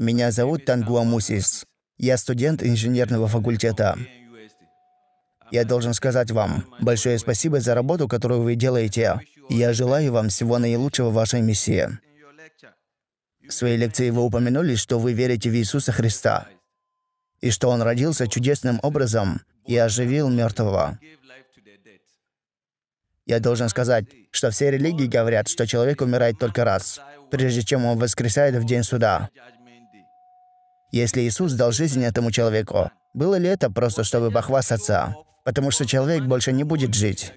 Меня зовут Тангуамусис. Я студент инженерного факультета. Я должен сказать вам большое спасибо за работу, которую вы делаете. Я желаю вам всего наилучшего в вашей миссии. В своей лекции вы упомянули, что вы верите в Иисуса Христа, и что Он родился чудесным образом и оживил мертвого. Я должен сказать, что все религии говорят, что человек умирает только раз, прежде чем он воскресает в день суда. Если Иисус дал жизнь этому человеку, было ли это просто, чтобы похвастаться? Потому что человек больше не будет жить.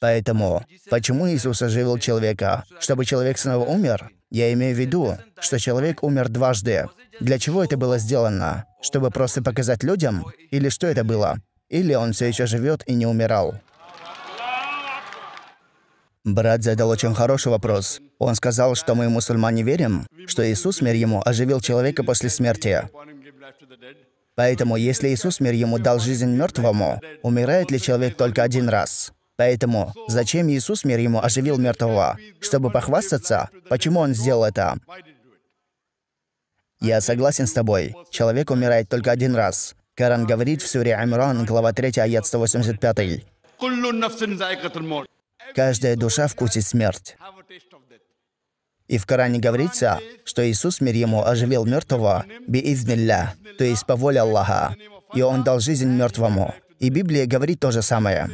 Поэтому, почему Иисус оживил человека? Чтобы человек снова умер? Я имею в виду, что человек умер дважды. Для чего это было сделано? Чтобы просто показать людям? Или что это было? Или он все еще живет и не умирал? Брат задал очень хороший вопрос. Он сказал, что мы, мусульмане, верим, что Иисус, мир ему, оживил человека после смерти. Поэтому, если Иисус, мир ему, дал жизнь мертвому, умирает ли человек только один раз? Поэтому, зачем Иисус, мир ему, оживил мертвого? Чтобы похвастаться? Почему он сделал это? Я согласен с тобой. Человек умирает только один раз. Коран говорит в суре Амиран, глава 3, аят 185. Каждая душа вкусит смерть. И в Коране говорится, что Иисус, мир ему, оживил мертвого би биивнилля, то есть по воле Аллаха, и он дал жизнь мертвому. И Библия говорит то же самое.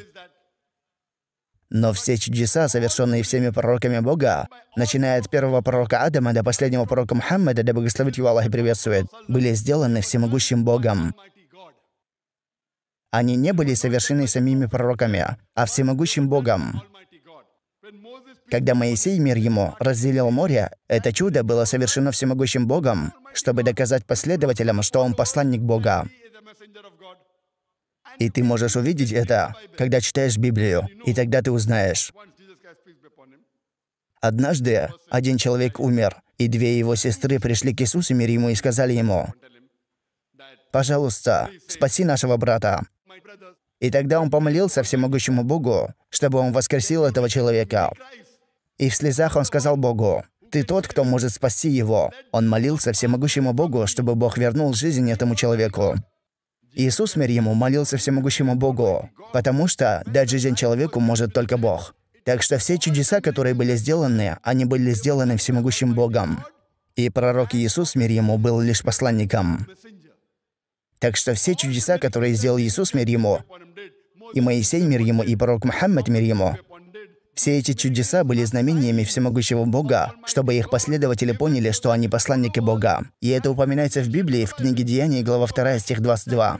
Но все чудеса, совершенные всеми пророками Бога, начиная от первого пророка Адама до последнего пророка Мухаммада, да благословит его Аллах и приветствует, были сделаны всемогущим Богом. Они не были совершены самими пророками, а всемогущим Богом. Когда Моисей, мир ему, разделил море, это чудо было совершено всемогущим Богом, чтобы доказать последователям, что он посланник Бога. И ты можешь увидеть это, когда читаешь Библию, и тогда ты узнаешь. Однажды один человек умер, и две его сестры пришли к Иисусу, мир ему, и сказали ему, «Пожалуйста, спаси нашего брата». И тогда он помолился всемогущему Богу, чтобы он воскресил этого человека. И в слезах он сказал Богу, «Ты тот, кто может спасти его». Он молился всемогущему Богу, чтобы Бог вернул жизнь этому человеку. Иисус, мир ему, молился всемогущему Богу, потому что дать жизнь человеку может только Бог. Так что все чудеса, которые были сделаны, они были сделаны всемогущим Богом. И пророк Иисус, мир ему, был лишь посланником. Так что все чудеса, которые сделал Иисус, мир ему, и Моисей, мир ему, и пророк Мухаммад, мир ему, все эти чудеса были знамениями всемогущего Бога, чтобы их последователи поняли, что они посланники Бога. И это упоминается в Библии в книге Деяний, глава 2, стих 22.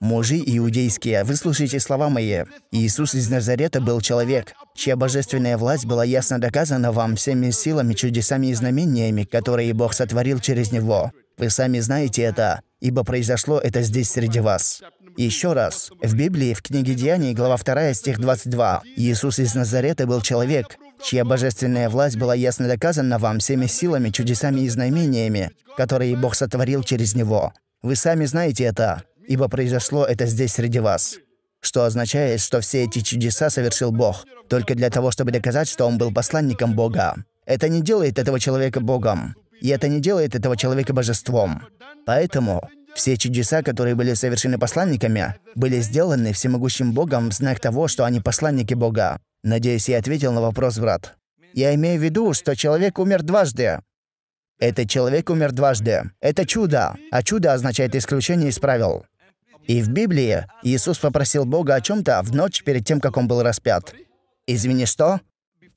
«Мужи иудейские, выслушайте слова мои. Иисус из Назарета был человек, чья божественная власть была ясно доказана вам всеми силами, чудесами и знамениями, которые Бог сотворил через него. Вы сами знаете это ибо произошло это здесь среди вас. Еще раз, в Библии, в книге Деяний, глава 2, стих 22, Иисус из Назарета был человек, чья божественная власть была ясно доказана вам всеми силами, чудесами и знамениями, которые Бог сотворил через него. Вы сами знаете это, ибо произошло это здесь среди вас. Что означает, что все эти чудеса совершил Бог, только для того, чтобы доказать, что он был посланником Бога. Это не делает этого человека Богом. И это не делает этого человека божеством. Поэтому все чудеса, которые были совершены посланниками, были сделаны всемогущим Богом в знак того, что они посланники Бога. Надеюсь, я ответил на вопрос, брат. Я имею в виду, что человек умер дважды. Этот человек умер дважды. Это чудо. А чудо означает исключение из правил. И в Библии Иисус попросил Бога о чем-то в ночь перед тем, как он был распят. Извини, что?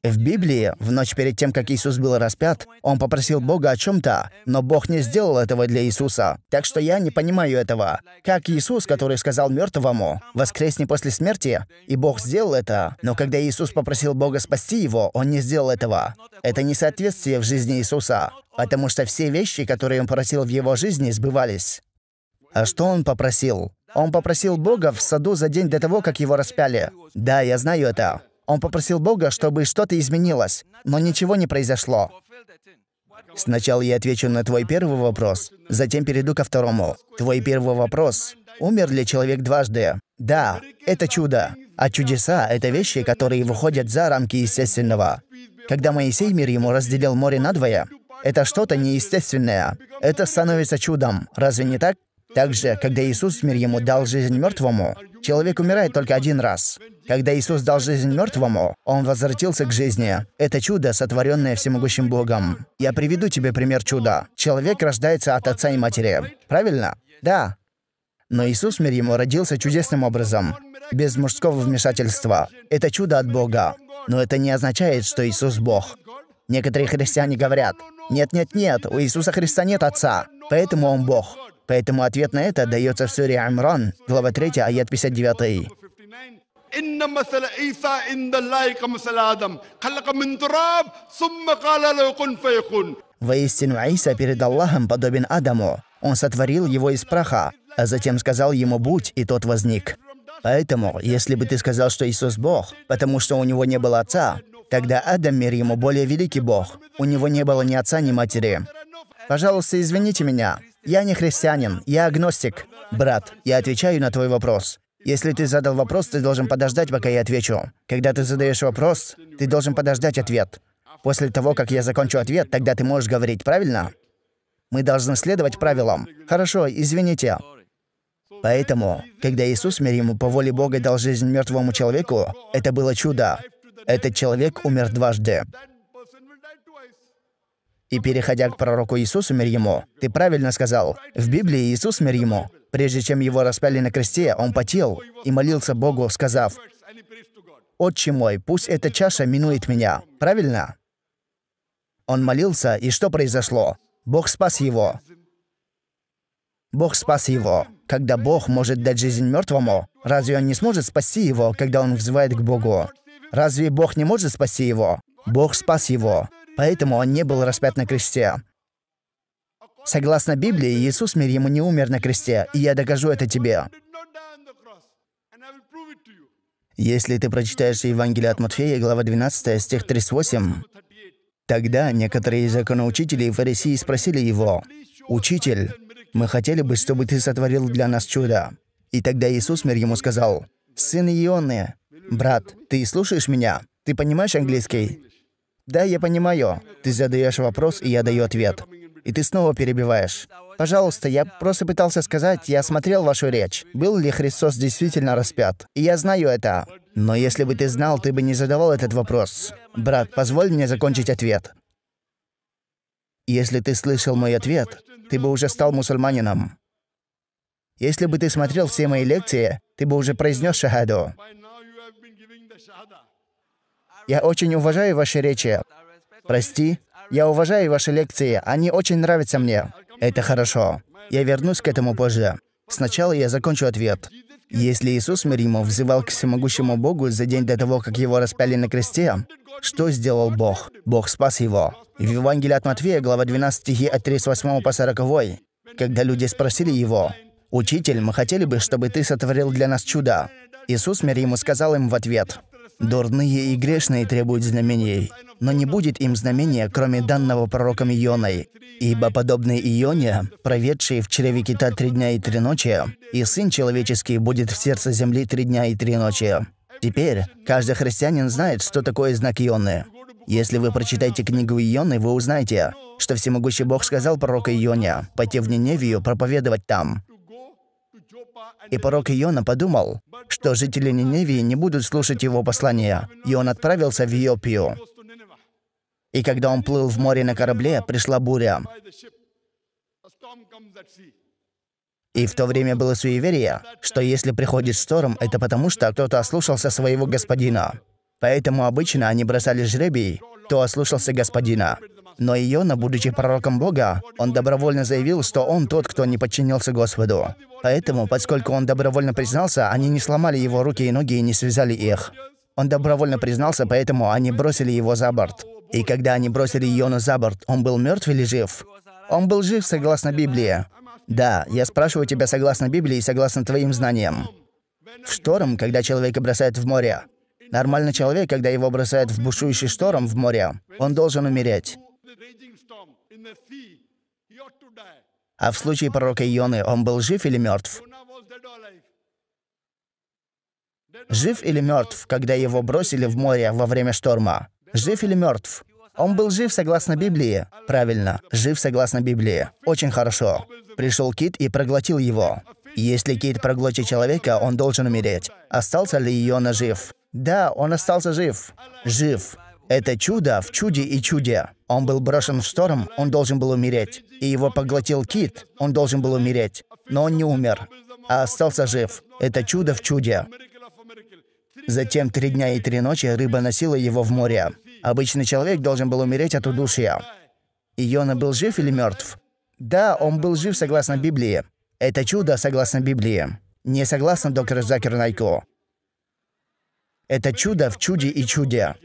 В Библии, в ночь перед тем, как Иисус был распят, он попросил Бога о чем-то, но Бог не сделал этого для Иисуса. Так что я не понимаю этого. Как Иисус, который сказал мертвому, «Воскресни после смерти», и Бог сделал это, но когда Иисус попросил Бога спасти его, он не сделал этого. Это несоответствие в жизни Иисуса, потому что все вещи, которые он просил в его жизни, сбывались. А что он попросил? Он попросил Бога в саду за день до того, как его распяли. Да, я знаю это. Он попросил Бога, чтобы что-то изменилось, но ничего не произошло. Сначала я отвечу на твой первый вопрос, затем перейду ко второму. Твой первый вопрос. Умер ли человек дважды? Да, это чудо. А чудеса — это вещи, которые выходят за рамки естественного. Когда Моисей мир ему разделил море надвое, это что-то неестественное. Это становится чудом. Разве не так? Также, когда Иисус, мир ему, дал жизнь мертвому, человек умирает только один раз. Когда Иисус дал жизнь мертвому, он возвратился к жизни. Это чудо, сотворенное всемогущим Богом. Я приведу тебе пример чуда. Человек рождается от отца и матери. Правильно? Да. Но Иисус, мир ему, родился чудесным образом, без мужского вмешательства. Это чудо от Бога. Но это не означает, что Иисус Бог. Некоторые христиане говорят, нет-нет-нет, у Иисуса Христа нет Отца, поэтому Он Бог. Поэтому ответ на это дается в суре Амран, глава 3, аят 59. إن Воистину Аиса перед Аллахом подобен Адаму. Он сотворил его из праха, а затем сказал ему «будь», и тот возник. Поэтому, если бы ты сказал, что Иисус – Бог, потому что у него не было отца, тогда Адам, мир ему, более великий Бог. У него не было ни отца, ни матери. Пожалуйста, извините меня. Я не христианин, я агностик. Брат, я отвечаю на твой вопрос. Если ты задал вопрос, ты должен подождать, пока я отвечу. Когда ты задаешь вопрос, ты должен подождать ответ. После того, как я закончу ответ, тогда ты можешь говорить, правильно? Мы должны следовать правилам. Хорошо, извините. Поэтому, когда Иисус, мир ему, по воле Бога дал жизнь мертвому человеку, это было чудо. Этот человек умер дважды. И переходя к пророку Иисусу мир ему, ты правильно сказал, в Библии Иисус мир ему, прежде чем его распяли на кресте, он потел и молился Богу, сказав, «Отче мой, пусть эта чаша минует меня». Правильно? Он молился, и что произошло? Бог спас его. Бог спас его. Когда Бог может дать жизнь мертвому, разве он не сможет спасти его, когда он взывает к Богу? Разве Бог не может спасти его? Бог спас его поэтому он не был распят на кресте. Согласно Библии, Иисус, мир ему, не умер на кресте, и я докажу это тебе. Если ты прочитаешь Евангелие от Матфея, глава 12, стих 38, тогда некоторые из законоучителей и фарисеи спросили его, «Учитель, мы хотели бы, чтобы ты сотворил для нас чудо». И тогда Иисус, мир ему, сказал, «Сын Ионы, брат, ты слушаешь меня? Ты понимаешь английский? «Да, я понимаю. Ты задаешь вопрос, и я даю ответ. И ты снова перебиваешь. Пожалуйста, я просто пытался сказать, я смотрел вашу речь. Был ли Христос действительно распят? И я знаю это. Но если бы ты знал, ты бы не задавал этот вопрос. Брат, позволь мне закончить ответ. Если ты слышал мой ответ, ты бы уже стал мусульманином. Если бы ты смотрел все мои лекции, ты бы уже произнес шахаду. Я очень уважаю ваши речи. Прости, я уважаю ваши лекции, они очень нравятся мне. Это хорошо. Я вернусь к этому позже. Сначала я закончу ответ. Если Иисус мир взывал к всемогущему Богу за день до того, как его распяли на кресте, что сделал Бог? Бог спас его. В Евангелии от Матфея, глава 12, стихи от 38 по 40, когда люди спросили его, «Учитель, мы хотели бы, чтобы ты сотворил для нас чудо». Иисус мир сказал им в ответ, Дурные и грешные требуют знамений, но не будет им знамения, кроме данного пророком Ионой. Ибо подобный Ионе, проведший в чреве кита три дня и три ночи, и Сын Человеческий будет в сердце земли три дня и три ночи. Теперь каждый христианин знает, что такое знак Ионы. Если вы прочитаете книгу Ионы, вы узнаете, что всемогущий Бог сказал пророку Ионе пойти в Ниневию проповедовать там. И пророк Иона подумал, что жители Ниневии не будут слушать его послания, и он отправился в Иопию. И когда он плыл в море на корабле, пришла буря. И в то время было суеверие, что если приходит шторм, это потому, что кто-то ослушался своего господина. Поэтому обычно они бросали жребий, кто ослушался господина. Но Иона, будучи пророком Бога, он добровольно заявил, что он тот, кто не подчинился Господу. Поэтому, поскольку он добровольно признался, они не сломали его руки и ноги и не связали их. Он добровольно признался, поэтому они бросили его за борт. И когда они бросили Иону за борт, он был мертв или жив? Он был жив, согласно Библии. Да, я спрашиваю тебя согласно Библии и согласно твоим знаниям. В шторм, когда человека бросают в море. Нормальный человек, когда его бросают в бушующий шторм в море, он должен умереть. А в случае пророка Ионы он был жив или мертв? Жив или мертв, когда его бросили в море во время шторма? Жив или мертв? Он был жив согласно Библии. Правильно, жив согласно Библии. Очень хорошо. Пришел кит и проглотил его. Если кит проглотит человека, он должен умереть. Остался ли Иона жив? Да, он остался жив. Жив. Это чудо в чуде и чуде. Он был брошен в шторм, он должен был умереть. И его поглотил кит, он должен был умереть. Но он не умер, а остался жив. Это чудо в чуде. Затем три дня и три ночи рыба носила его в море. Обычный человек должен был умереть от удушья. И Йона был жив или мертв? Да, он был жив согласно Библии. Это чудо согласно Библии. Не согласно доктору Закер Найко. Это чудо в чуде и чуде.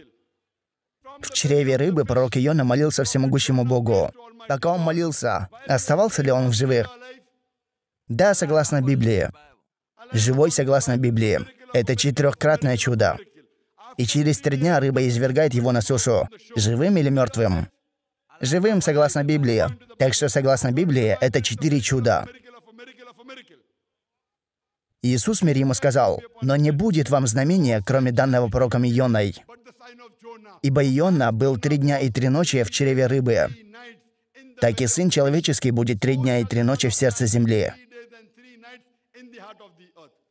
В чреве рыбы пророк Иона молился всемогущему Богу. Пока он молился, оставался ли он в живых? Да, согласно Библии. Живой, согласно Библии. Это четырехкратное чудо. И через три дня рыба извергает его на сушу. Живым или мертвым? Живым, согласно Библии. Так что, согласно Библии, это четыре чуда. Иисус мир ему сказал, «Но не будет вам знамения, кроме данного пророком Ионой. Ибо Иона был три дня и три ночи в чреве рыбы. Так и Сын Человеческий будет три дня и три ночи в сердце земли.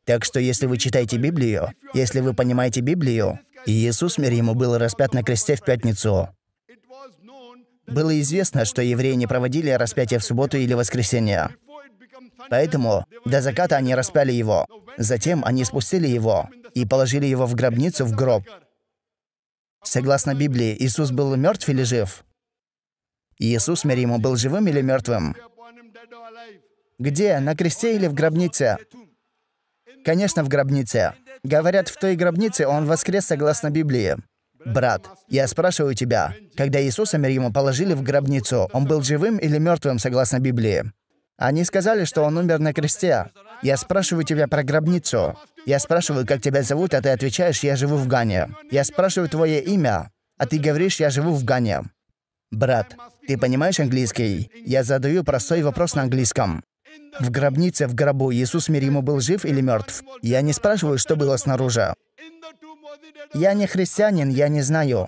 Так что если вы читаете Библию, если вы понимаете Библию, Иисус, мир ему, был распят на кресте в пятницу. Было известно, что евреи не проводили распятие в субботу или воскресенье. Поэтому до заката они распяли его. Затем они спустили его и положили его в гробницу в гроб, Согласно Библии, Иисус был мертв или жив? Иисус, мир ему, был живым или мертвым? Где? На кресте или в гробнице? Конечно, в гробнице. Говорят, в той гробнице он воскрес согласно Библии. Брат, я спрашиваю тебя, когда Иисуса, мир ему, положили в гробницу, он был живым или мертвым согласно Библии? Они сказали, что он умер на кресте, я спрашиваю тебя про гробницу. Я спрашиваю, как тебя зовут, а ты отвечаешь, я живу в Гане. Я спрашиваю твое имя, а ты говоришь, я живу в Гане. Брат, ты понимаешь английский? Я задаю простой вопрос на английском. В гробнице, в гробу Иисус мир ему был жив или мертв? Я не спрашиваю, что было снаружи. Я не христианин, я не знаю.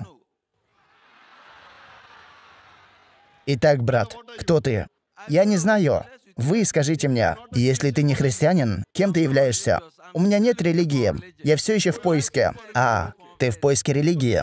Итак, брат, кто ты? Я не знаю. Вы скажите мне, если ты не христианин, кем ты являешься? У меня нет религии. Я все еще в поиске. А, ты в поиске религии.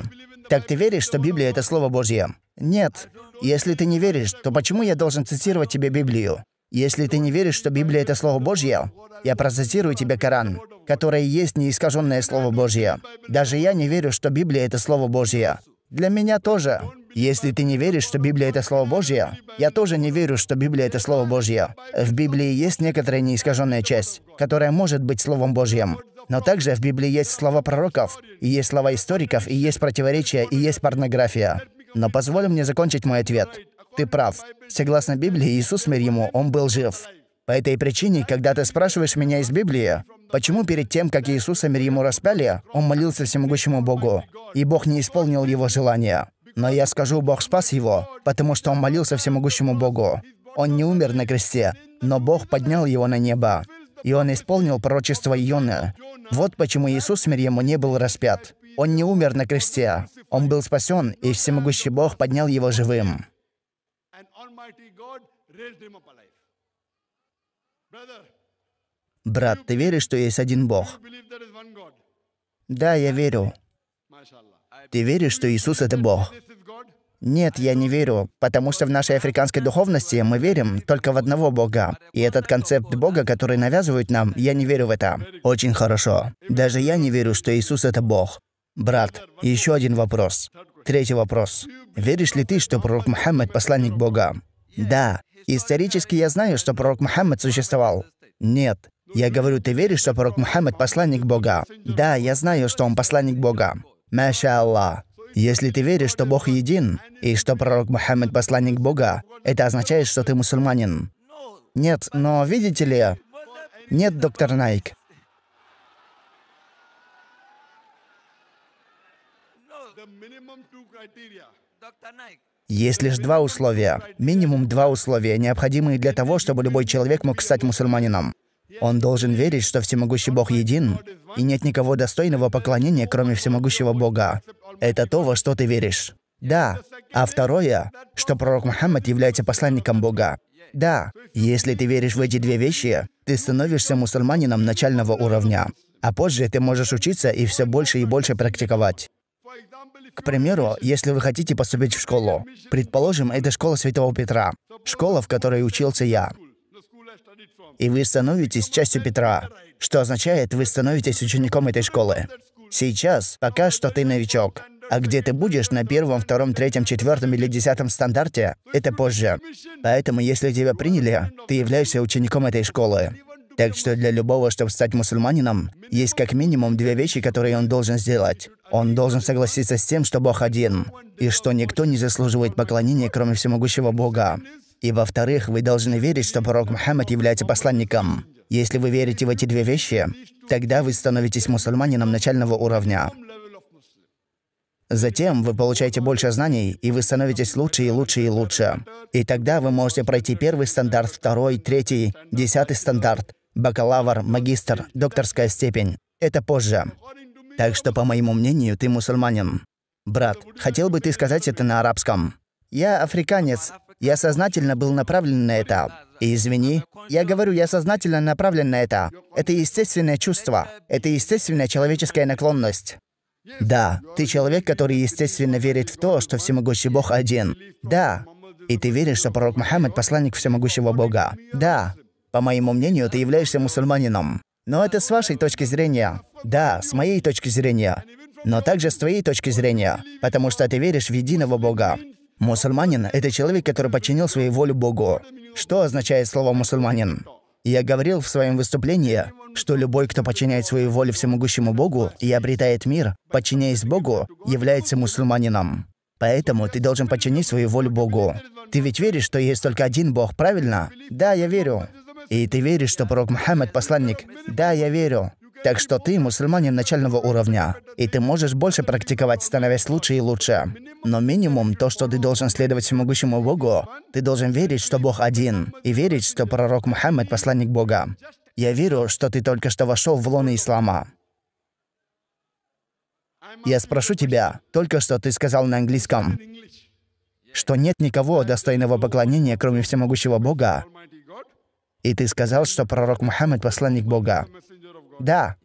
Так ты веришь, что Библия — это Слово Божье? Нет. Если ты не веришь, то почему я должен цитировать тебе Библию? Если ты не веришь, что Библия — это Слово Божье, я процитирую тебе Коран, которое есть неискаженное Слово Божье. Даже я не верю, что Библия — это Слово Божье. Для меня тоже. Если ты не веришь, что Библия — это Слово Божье, я тоже не верю, что Библия — это Слово Божье. В Библии есть некоторая неискаженная часть, которая может быть Словом Божьим. Но также в Библии есть слова пророков, и есть слова историков, и есть противоречия, и есть порнография. Но позволь мне закончить мой ответ. Ты прав. Согласно Библии, Иисус, мир ему, он был жив. По этой причине, когда ты спрашиваешь меня из Библии, почему перед тем, как Иисуса, мир ему, распяли, он молился всемогущему Богу, и Бог не исполнил его желания? Но я скажу, Бог спас его, потому что он молился всемогущему Богу. Он не умер на кресте, но Бог поднял его на небо. И он исполнил пророчество Иона. Вот почему Иисус, мир ему, не был распят. Он не умер на кресте. Он был спасен, и всемогущий Бог поднял его живым. Брат, ты веришь, что есть один Бог? Да, я верю. Ты веришь, что Иисус — это Бог? Нет, я не верю, потому что в нашей африканской духовности мы верим только в одного Бога. И этот концепт Бога, который навязывают нам, я не верю в это. Очень хорошо. Даже я не верю, что Иисус — это Бог. Брат, еще один вопрос. Третий вопрос. Веришь ли ты, что пророк Мухаммед — посланник Бога? Да. Исторически я знаю, что пророк Мухаммед существовал. Нет. Я говорю, ты веришь, что пророк Мухаммед — посланник Бога? Да, я знаю, что он посланник Бога. Маша Аллах. Если ты веришь, что Бог един, и что пророк Мухаммед – посланник Бога, это означает, что ты мусульманин. Нет, но видите ли... Нет, доктор Найк. Есть лишь два условия, минимум два условия, необходимые для того, чтобы любой человек мог стать мусульманином. Он должен верить, что всемогущий Бог един, и нет никого достойного поклонения, кроме всемогущего Бога. Это то, во что ты веришь. Да. А второе, что пророк Мухаммад является посланником Бога. Да. Если ты веришь в эти две вещи, ты становишься мусульманином начального уровня. А позже ты можешь учиться и все больше и больше практиковать. К примеру, если вы хотите поступить в школу, предположим, это школа Святого Петра, школа, в которой учился я и вы становитесь частью Петра, что означает, вы становитесь учеником этой школы. Сейчас пока что ты новичок, а где ты будешь на первом, втором, третьем, четвертом или десятом стандарте, это позже. Поэтому, если тебя приняли, ты являешься учеником этой школы. Так что для любого, чтобы стать мусульманином, есть как минимум две вещи, которые он должен сделать. Он должен согласиться с тем, что Бог один, и что никто не заслуживает поклонения, кроме всемогущего Бога. И во-вторых, вы должны верить, что пророк Мухаммад является посланником. Если вы верите в эти две вещи, тогда вы становитесь мусульманином начального уровня. Затем вы получаете больше знаний, и вы становитесь лучше и лучше и лучше. И тогда вы можете пройти первый стандарт, второй, третий, десятый стандарт, бакалавр, магистр, докторская степень. Это позже. Так что, по моему мнению, ты мусульманин. Брат, хотел бы ты сказать это на арабском? Я африканец. Я сознательно был направлен на это. И извини, я говорю, я сознательно направлен на это. Это естественное чувство. Это естественная человеческая наклонность. Да, ты человек, который естественно верит в то, что всемогущий Бог один. Да. И ты веришь, что пророк Мухаммад – посланник всемогущего Бога. Да. По моему мнению, ты являешься мусульманином. Но это с вашей точки зрения. Да, с моей точки зрения. Но также с твоей точки зрения. Потому что ты веришь в единого Бога. Мусульманин — это человек, который подчинил свою волю Богу. Что означает слово «мусульманин»? Я говорил в своем выступлении, что любой, кто подчиняет свою волю всемогущему Богу и обретает мир, подчиняясь Богу, является мусульманином. Поэтому ты должен подчинить свою волю Богу. Ты ведь веришь, что есть только один Бог, правильно? Да, я верю. И ты веришь, что пророк Мухаммад – посланник? Да, я верю. Так что ты мусульманин начального уровня, и ты можешь больше практиковать, становясь лучше и лучше. Но минимум то, что ты должен следовать всемогущему Богу, ты должен верить, что Бог один, и верить, что пророк Мухаммед – посланник Бога. Я верю, что ты только что вошел в лоно ислама. Я спрошу тебя, только что ты сказал на английском, что нет никого достойного поклонения, кроме всемогущего Бога, и ты сказал, что пророк Мухаммед – посланник Бога. Да.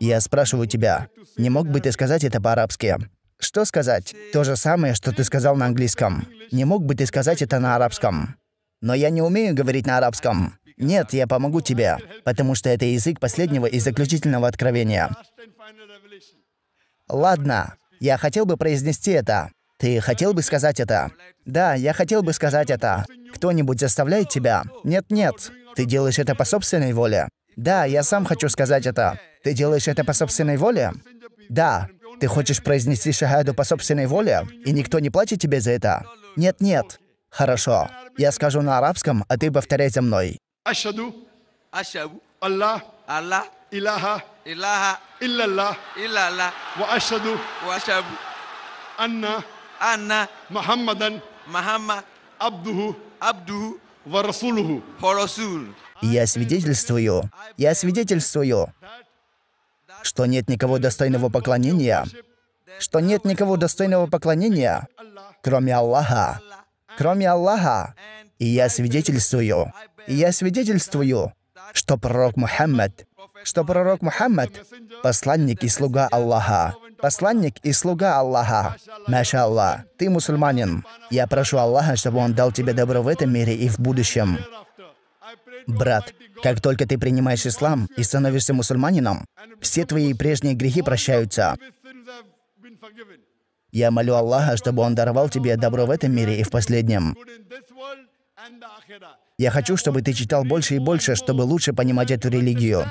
Я спрашиваю тебя, не мог бы ты сказать это по-арабски? Что сказать? То же самое, что ты сказал на английском. Не мог бы ты сказать это на арабском? Но я не умею говорить на арабском. Нет, я помогу тебе, потому что это язык последнего и заключительного откровения. Ладно, я хотел бы произнести это. Ты хотел бы сказать это? Да, я хотел бы сказать это. Кто-нибудь заставляет тебя? Нет-нет, ты делаешь это по собственной воле. Да, я сам хочу сказать это. Ты делаешь это по собственной воле? Да. Ты хочешь произнести шахаду по собственной воле, и никто не платит тебе за это? Нет-нет. Хорошо. Я скажу на арабском, а ты повторяй за мной. Ашаду. Ашаду. Аллах. Аллах. Илаха. Илаха. Иллаллах. Иллаллах. Ва ашаду. Ва ашаду. Анна. Анна. Мухаммадан. Мухаммад. Абдуху. Абдуху. Ва расулуху. Ва расулуху. Я свидетельствую, я свидетельствую, что нет никого достойного поклонения, что нет никого достойного поклонения, кроме Аллаха, кроме Аллаха. И я свидетельствую, и я свидетельствую, что пророк Мухаммад, что пророк Мухаммад — посланник и слуга Аллаха, посланник и слуга Аллаха. Маша Аллах, ты мусульманин. Я прошу Аллаха, чтобы он дал тебе добро в этом мире и в будущем. Брат, как только ты принимаешь ислам и становишься мусульманином, все твои прежние грехи прощаются. Я молю Аллаха, чтобы Он даровал тебе добро в этом мире и в последнем. Я хочу, чтобы ты читал больше и больше, чтобы лучше понимать эту религию.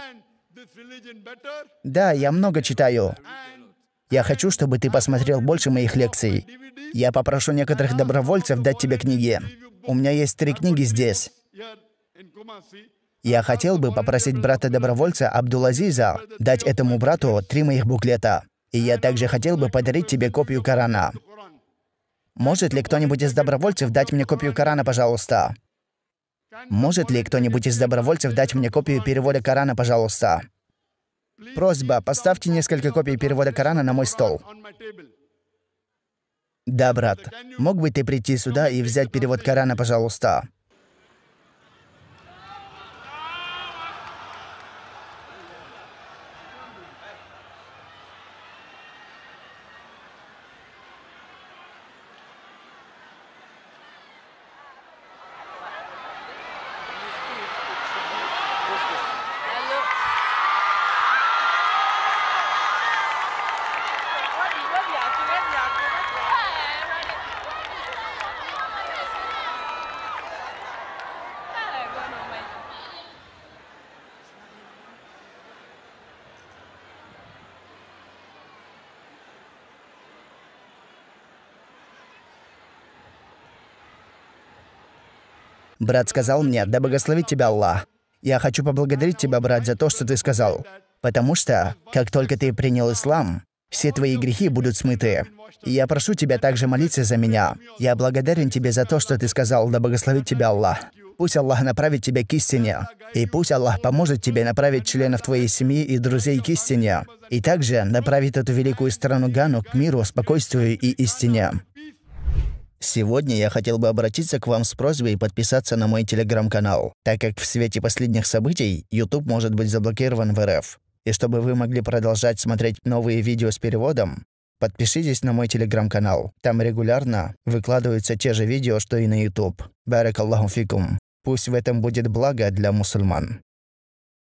Да, я много читаю. Я хочу, чтобы ты посмотрел больше моих лекций. Я попрошу некоторых добровольцев дать тебе книги. У меня есть три книги здесь. Я хотел бы попросить брата-добровольца Абдулазиза дать этому брату три моих буклета. И я также хотел бы подарить тебе копию Корана. Может ли кто-нибудь из добровольцев дать мне копию Корана, пожалуйста? Может ли кто-нибудь из добровольцев дать мне копию перевода Корана, пожалуйста? Просьба, поставьте несколько копий перевода Корана на мой стол. Да, брат. Мог бы ты прийти сюда и взять перевод Корана, пожалуйста? Брат сказал мне, да благословит тебя Аллах. Я хочу поблагодарить тебя, брат, за то, что ты сказал. Потому что, как только ты принял ислам, все твои грехи будут смыты. И я прошу тебя также молиться за меня. Я благодарен тебе за то, что ты сказал, да благословит тебя Аллах. Пусть Аллах направит тебя к истине. И пусть Аллах поможет тебе направить членов твоей семьи и друзей к истине. И также направит эту великую страну Гану к миру, спокойствию и истине. Сегодня я хотел бы обратиться к вам с просьбой подписаться на мой телеграм-канал, так как в свете последних событий YouTube может быть заблокирован в РФ. И чтобы вы могли продолжать смотреть новые видео с переводом, подпишитесь на мой телеграм-канал. Там регулярно выкладываются те же видео, что и на YouTube. Барак Аллаху фикум. Пусть в этом будет благо для мусульман.